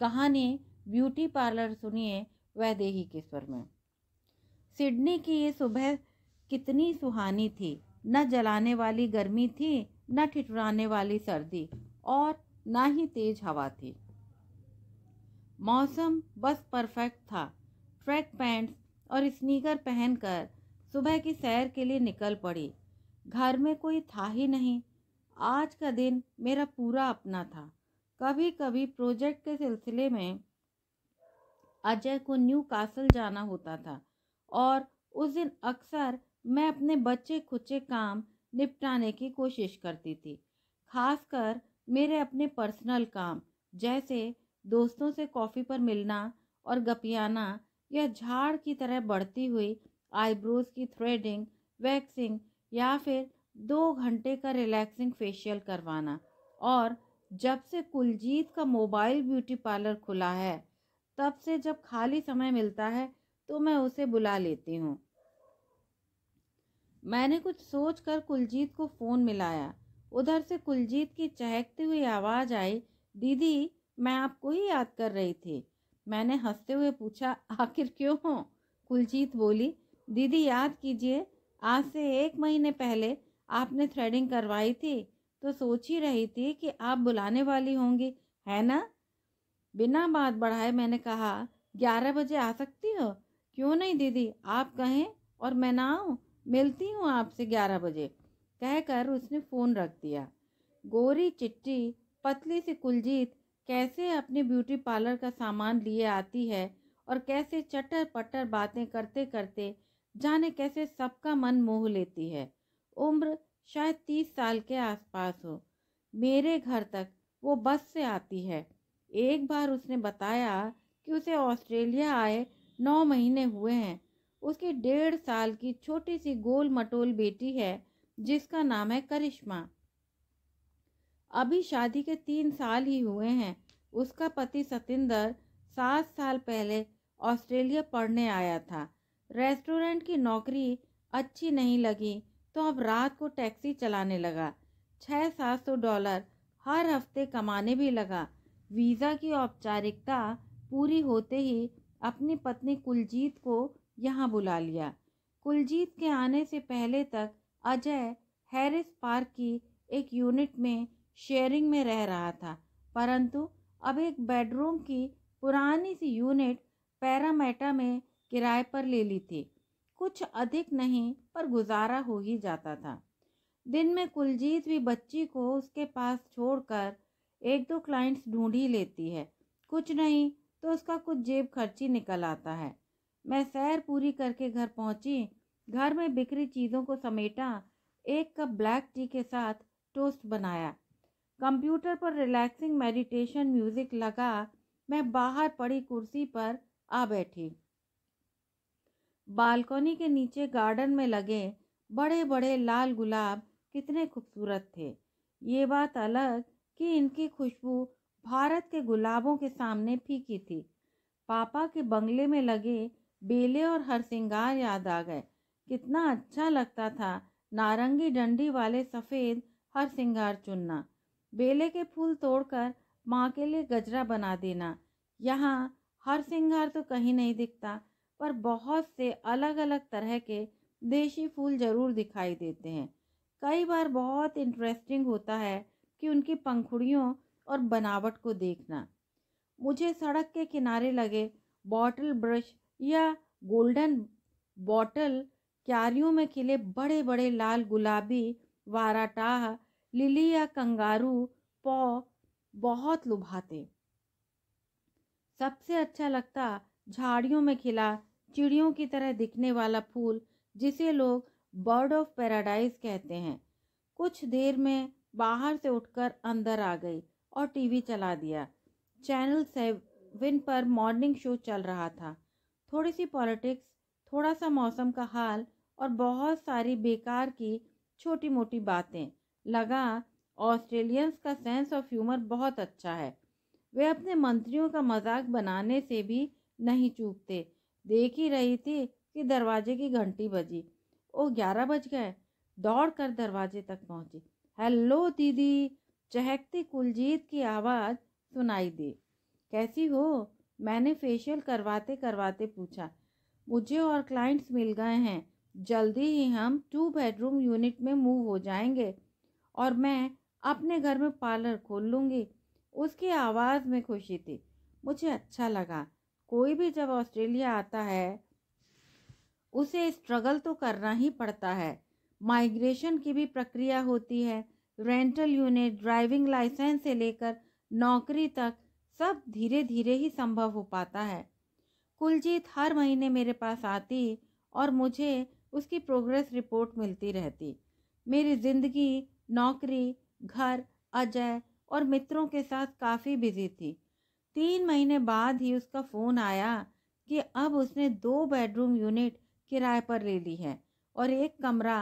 कहानी beauty parlour सुनिए वह देही के स्वर में सिडनी की ये सुबह कितनी सुहानी थी न जलाने वाली गर्मी थी न ठिठुराने वाली सर्दी और न ही तेज हवा थी मौसम बस परफेक्ट था ट्रैक पैंट्स और स्नीकर पहनकर सुबह की सैर के लिए निकल पड़ी घर में कोई था ही नहीं आज का दिन मेरा पूरा अपना था कभी कभी प्रोजेक्ट के सिलसिले में अजय को न्यू कासल जाना होता था और उस दिन अक्सर मैं अपने बच्चे खुचे काम निपटाने की कोशिश करती थी खासकर मेरे अपने पर्सनल काम जैसे दोस्तों से कॉफ़ी पर मिलना और गपियाना या झाड़ की तरह बढ़ती हुई आईब्रोज की थ्रेडिंग वैक्सिंग या फिर दो घंटे का रिलैक्सिंग फेशियल करवाना और जब से कुलजीत का मोबाइल ब्यूटी पार्लर खुला है तब से जब खाली समय मिलता है तो मैं उसे बुला लेती हूँ मैंने कुछ सोच कर कुलजीत को फ़ोन मिलाया उधर से कुलजीत की चहकती हुई आवाज़ आई दीदी मैं आपको ही याद कर रही थी मैंने हंसते हुए पूछा आखिर क्यों हो कुलजीत बोली दीदी याद कीजिए आज से एक महीने पहले आपने थ्रेडिंग करवाई थी तो सोच ही रही थी कि आप बुलाने वाली होंगी है ना बिना बात बढ़ाए मैंने कहा ग्यारह बजे आ सकती हो क्यों नहीं दीदी आप कहें और मैं ना आऊँ मिलती हूँ आपसे ग्यारह बजे कहकर उसने फ़ोन रख दिया गोरी चिट्टी पतली सी कुलजीत कैसे अपने ब्यूटी पार्लर का सामान लिए आती है और कैसे चटर पटर बातें करते करते जाने कैसे सबका मन मोह लेती है उम्र शायद तीस साल के आसपास हो मेरे घर तक वो बस से आती है एक बार उसने बताया कि उसे ऑस्ट्रेलिया आए नौ महीने हुए हैं उसकी डेढ़ साल की छोटी सी गोल मटोल बेटी है जिसका नाम है करिश्मा अभी शादी के तीन साल ही हुए हैं उसका पति सतिंदर सात साल पहले ऑस्ट्रेलिया पढ़ने आया था रेस्टोरेंट की नौकरी अच्छी नहीं लगी तो अब रात को टैक्सी चलाने लगा छः सात सौ डॉलर हर हफ्ते कमाने भी लगा वीज़ा की औपचारिकता पूरी होते ही अपनी पत्नी कुलजीत को यहाँ बुला लिया कुलजीत के आने से पहले तक अजय हैरिस पार्क की एक यूनिट में शेयरिंग में रह रहा था परंतु अब एक बेडरूम की पुरानी सी यूनिट पैरामेटा में किराए पर ले ली थी कुछ अधिक नहीं पर गुजारा हो ही जाता था दिन में कुलजीत भी बच्ची को उसके पास छोड़कर एक दो क्लाइंट्स ढूंढ ही लेती है कुछ नहीं तो उसका कुछ जेब खर्ची निकल आता है मैं सैर पूरी करके घर पहुंची घर में बिखरी चीज़ों को समेटा एक कप ब्लैक टी के साथ टोस्ट बनाया कंप्यूटर पर रिलैक्सिंग मेडिटेशन म्यूज़िक लगा मैं बाहर पड़ी कुर्सी पर आ बैठी बालकोनी के नीचे गार्डन में लगे बड़े बड़े लाल गुलाब कितने खूबसूरत थे ये बात अलग कि इनकी खुशबू भारत के गुलाबों के सामने फीकी थी पापा के बंगले में लगे बेले और हरसिंगार याद आ गए कितना अच्छा लगता था नारंगी डंडी वाले सफ़ेद हर सिंगार चुनना बेले के फूल तोड़कर माँ के लिए गजरा बना देना यहाँ हर सिंगार तो कहीं नहीं दिखता पर बहुत से अलग अलग तरह के देशी फूल ज़रूर दिखाई देते हैं कई बार बहुत इंटरेस्टिंग होता है कि उनकी पंखुड़ियों और बनावट को देखना मुझे सड़क के किनारे लगे बॉटल ब्रश या गोल्डन बॉटल क्यारियों में खिले बड़े बड़े लाल गुलाबी वाराटाह लिली या कंगारू पौ बहुत लुभाते सबसे अच्छा लगता झाड़ियों में खिला चिड़ियों की तरह दिखने वाला फूल जिसे लोग बर्ड ऑफ पैराडाइज कहते हैं कुछ देर में बाहर से उठकर अंदर आ गई और टीवी चला दिया चैनल सेवन पर मॉर्निंग शो चल रहा था थोड़ी सी पॉलिटिक्स थोड़ा सा मौसम का हाल और बहुत सारी बेकार की छोटी मोटी बातें लगा ऑस्ट्रेलियंस का सेंस ऑफ ह्यूमर बहुत अच्छा है वे अपने मंत्रियों का मजाक बनाने से भी नहीं चूकते देख ही रही थी कि दरवाजे की घंटी बजी ओ ग्यारह बज गए दौड़ कर दरवाजे तक पहुंची हेलो दीदी चहकती कुलजीत की आवाज़ सुनाई दी कैसी हो मैंने फेशियल करवाते करवाते पूछा मुझे और क्लाइंट्स मिल गए हैं जल्दी ही हम टू बेडरूम यूनिट में मूव हो जाएंगे और मैं अपने घर में पार्लर खोल लूँगी उसकी आवाज़ में खुशी थी मुझे अच्छा लगा कोई भी जब ऑस्ट्रेलिया आता है उसे स्ट्रगल तो करना ही पड़ता है माइग्रेशन की भी प्रक्रिया होती है रेंटल यूनिट ड्राइविंग लाइसेंस से लेकर नौकरी तक सब धीरे धीरे ही संभव हो पाता है कुलजीत हर महीने मेरे पास आती और मुझे उसकी प्रोग्रेस रिपोर्ट मिलती रहती मेरी ज़िंदगी नौकरी घर अजय और मित्रों के साथ काफ़ी बिजी थी तीन महीने बाद ही उसका फोन आया कि अब उसने दो बेडरूम यूनिट किराए पर ले ली है और एक कमरा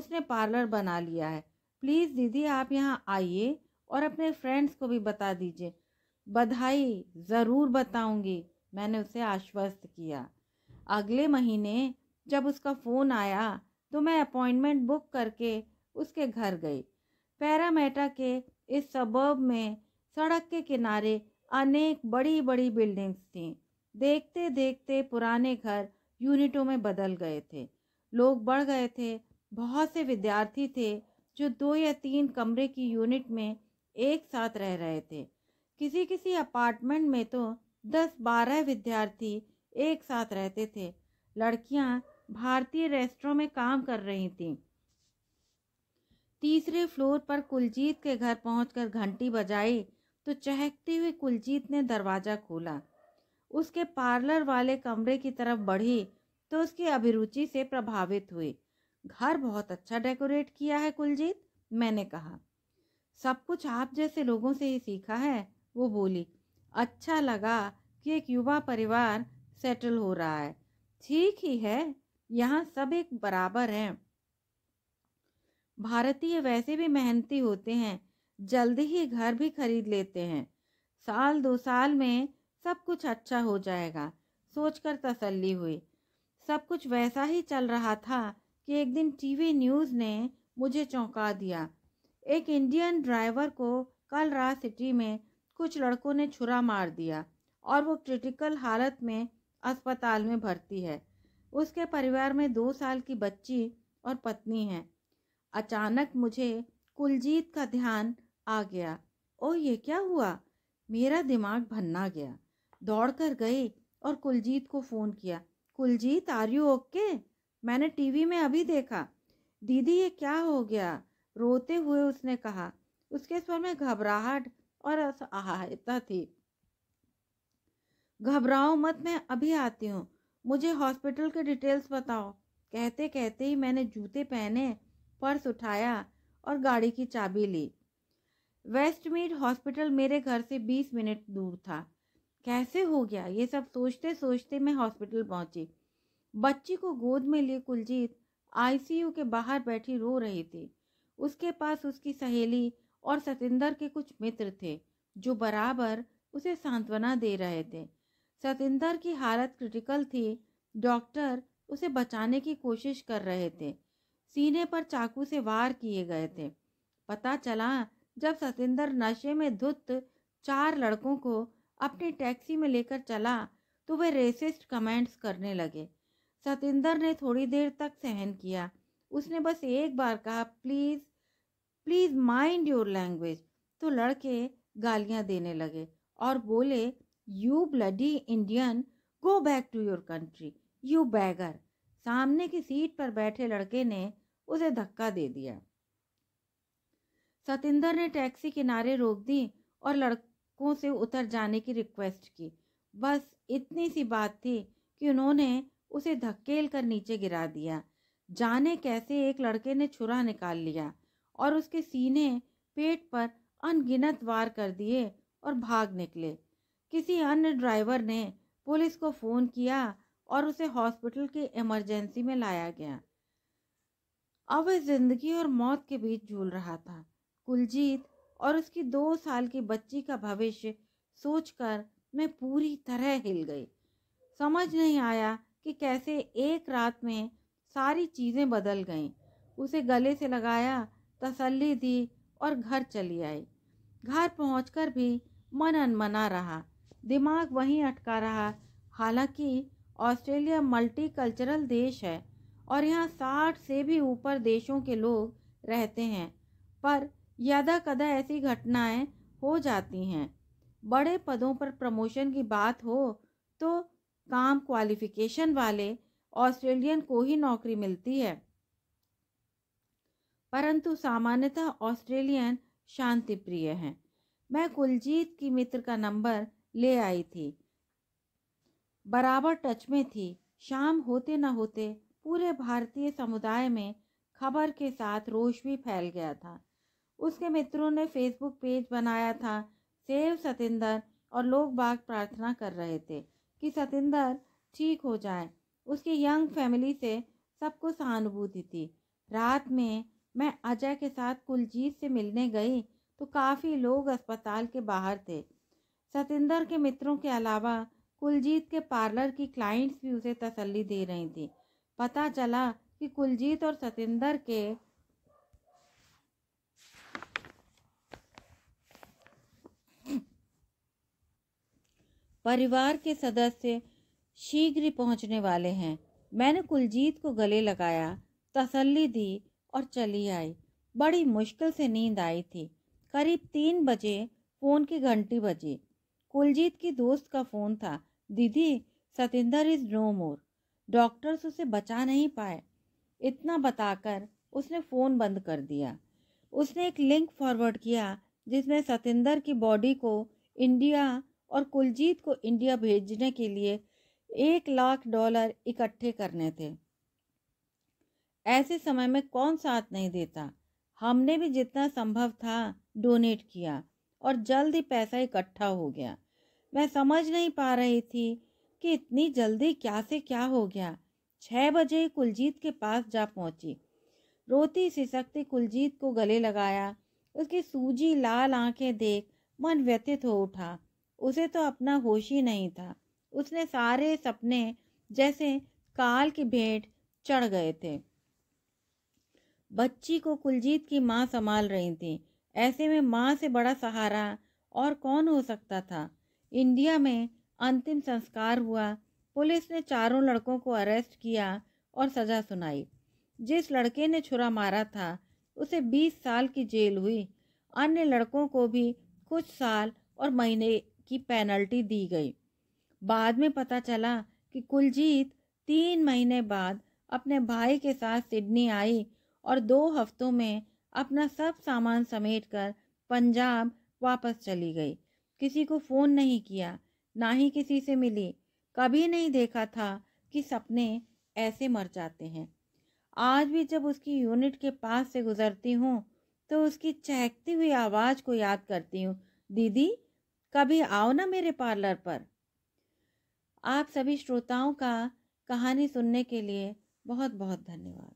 उसने पार्लर बना लिया है प्लीज़ दीदी आप यहाँ आइए और अपने फ्रेंड्स को भी बता दीजिए बधाई ज़रूर बताऊंगी मैंने उसे आश्वस्त किया अगले महीने जब उसका फ़ोन आया तो मैं अपॉइंटमेंट बुक करके उसके घर गई पैरामेटा के इस सबब में सड़क के किनारे अनेक बड़ी बड़ी बिल्डिंग्स थीं देखते देखते पुराने घर यूनिटों में बदल गए थे लोग बढ़ गए थे बहुत से विद्यार्थी थे जो दो या तीन कमरे की यूनिट में एक साथ रह रहे थे किसी किसी अपार्टमेंट में तो दस बारह विद्यार्थी एक साथ रहते थे लड़कियां भारतीय रेस्टोरों में काम कर रही थीं तीसरे फ्लोर पर कुलजीत के घर पहुंचकर घंटी बजाई तो चहकते हुए कुलजीत ने दरवाज़ा खोला उसके पार्लर वाले कमरे की तरफ बढ़ी तो उसकी अभिरुचि से प्रभावित हुई घर बहुत अच्छा डेकोरेट किया है कुलजीत मैंने कहा सब कुछ आप जैसे लोगों से ही सीखा है वो बोली अच्छा लगा कि एक युवा परिवार सेटल हो रहा है ठीक ही है यहाँ सब एक बराबर हैं भारतीय वैसे भी मेहनती होते हैं जल्दी ही घर भी खरीद लेते हैं साल दो साल में सब कुछ अच्छा हो जाएगा सोचकर तसल्ली हुई सब कुछ वैसा ही चल रहा था कि एक दिन टीवी न्यूज़ ने मुझे चौंका दिया एक इंडियन ड्राइवर को कल रात सिटी में कुछ लड़कों ने छुरा मार दिया और वो क्रिटिकल हालत में अस्पताल में भर्ती है उसके परिवार में दो साल की बच्ची और पत्नी है अचानक मुझे कुलजीत का ध्यान आ गया ओ ये क्या हुआ मेरा दिमाग भन्ना गया दौड़कर गई और कुलजीत को फ़ोन किया कुलजीत आर यू ओके मैंने टीवी में अभी देखा दीदी ये क्या हो गया रोते हुए उसने कहा उसके स्वर में घबराहट और असहायता थी घबराओ मत मैं अभी आती हूँ मुझे हॉस्पिटल के डिटेल्स बताओ कहते कहते ही मैंने जूते पहने पर्स उठाया और गाड़ी की चाबी ली वेस्टमीड हॉस्पिटल मेरे घर से बीस मिनट दूर था कैसे हो गया ये सब सोचते सोचते मैं हॉस्पिटल पहुंची बच्ची को गोद में लिए कुलजीत आईसीयू के बाहर बैठी रो रही थी उसके पास उसकी सहेली और सतिंदर के कुछ मित्र थे जो बराबर उसे सांत्वना दे रहे थे सतिंदर की हालत क्रिटिकल थी डॉक्टर उसे बचाने की कोशिश कर रहे थे सीने पर चाकू से वार किए गए थे पता चला जब सतेंद्र नशे में धुत चार लड़कों को अपनी टैक्सी में लेकर चला तो वे रेसिस्ट कमेंट्स करने लगे सतेंद्र ने थोड़ी देर तक सहन किया उसने बस एक बार कहा please please mind your language तो लड़के गालियां देने लगे और बोले you bloody Indian go back to your country you beggar सामने की सीट पर बैठे लड़के ने उसे धक्का दे दिया सतेंद्र ने टैक्सी किनारे रोक दी और लड़कों से उतर जाने की रिक्वेस्ट की बस इतनी सी बात थी कि उन्होंने उसे धकेल कर नीचे गिरा दिया जाने कैसे एक लड़के ने छुरा निकाल लिया और उसके सीने पेट पर अनगिनत वार कर दिए और भाग निकले किसी अन्य ड्राइवर ने पुलिस को फ़ोन किया और उसे हॉस्पिटल के इमरजेंसी में लाया गया अब वह जिंदगी और मौत के बीच झूल रहा था कुलजीत और उसकी दो साल की बच्ची का भविष्य सोचकर मैं पूरी तरह हिल गई समझ नहीं आया कि कैसे एक रात में सारी चीज़ें बदल गईं उसे गले से लगाया तसल्ली दी और घर चली आई घर पहुंचकर भी मन अनमना रहा दिमाग वहीं अटका रहा हालांकि ऑस्ट्रेलिया मल्टी कल्चरल देश है और यहाँ साठ से भी ऊपर देशों के लोग रहते हैं पर यादा कदा ऐसी घटनाएं हो जाती हैं बड़े पदों पर प्रमोशन की बात हो तो काम क्वालिफिकेशन वाले ऑस्ट्रेलियन को ही नौकरी मिलती है परंतु सामान्यतः ऑस्ट्रेलियन शांति प्रिय हैं मैं कुलजीत की मित्र का नंबर ले आई थी बराबर टच में थी शाम होते न होते पूरे भारतीय समुदाय में खबर के साथ रोष भी फैल गया था उसके मित्रों ने फेसबुक पेज बनाया था सेव सतेंद्र और लोग बाग प्रार्थना कर रहे थे कि सतेंद्र ठीक हो जाए उसकी यंग फैमिली से सबको सहानुभूति थी रात में मैं अजय के साथ कुलजीत से मिलने गई तो काफ़ी लोग अस्पताल के बाहर थे सतेंद्र के मित्रों के अलावा कुलजीत के पार्लर की क्लाइंट्स भी उसे तसल्ली दे रही थी पता चला कि कुलजीत और सतेंद्र के परिवार के सदस्य शीघ्र पहुंचने वाले हैं मैंने कुलजीत को गले लगाया तसल्ली दी और चली आई बड़ी मुश्किल से नींद आई थी करीब तीन बजे फ़ोन की घंटी बजी कुलजीत की दोस्त का फ़ोन था दीदी Satinder is no more doctors उसे बचा नहीं पाए इतना बताकर उसने फ़ोन बंद कर दिया उसने एक लिंक फॉरवर्ड किया जिसमें सतिंदर की बॉडी को इंडिया और कुलजीत को इंडिया भेजने के लिए एक लाख डॉलर इकट्ठे करने थे ऐसे समय में कौन साथ नहीं देता हमने भी जितना संभव था डोनेट किया और जल्द ही पैसा इकट्ठा हो गया मैं समझ नहीं पा रही थी कि इतनी जल्दी क्या से क्या हो गया छः बजे कुलजीत के पास जा पहुंची रोती सिसकती कुलजीत को गले लगाया उसकी सूजी लाल आंखें देख मन व्यथित हो उठा उसे तो अपना होश ही नहीं था उसने सारे सपने जैसे काल की भेंट चढ़ गए थे बच्ची को कुलजीत की माँ संभाल रही थी ऐसे में माँ से बड़ा सहारा और कौन हो सकता था इंडिया में अंतिम संस्कार हुआ पुलिस ने चारों लड़कों को अरेस्ट किया और सज़ा सुनाई जिस लड़के ने छुरा मारा था उसे 20 साल की जेल हुई अन्य लड़कों को भी कुछ साल और महीने की पेनल्टी दी गई बाद में पता चला कि कुलजीत तीन महीने बाद अपने भाई के साथ सिडनी आई और दो हफ्तों में अपना सब सामान समेटकर पंजाब वापस चली गई किसी को फ़ोन नहीं किया ना ही किसी से मिली कभी नहीं देखा था कि सपने ऐसे मर जाते हैं आज भी जब उसकी यूनिट के पास से गुजरती हूँ तो उसकी चहकती हुई आवाज़ को याद करती हूँ दीदी कभी आओ ना मेरे पार्लर पर आप सभी श्रोताओं का कहानी सुनने के लिए बहुत बहुत धन्यवाद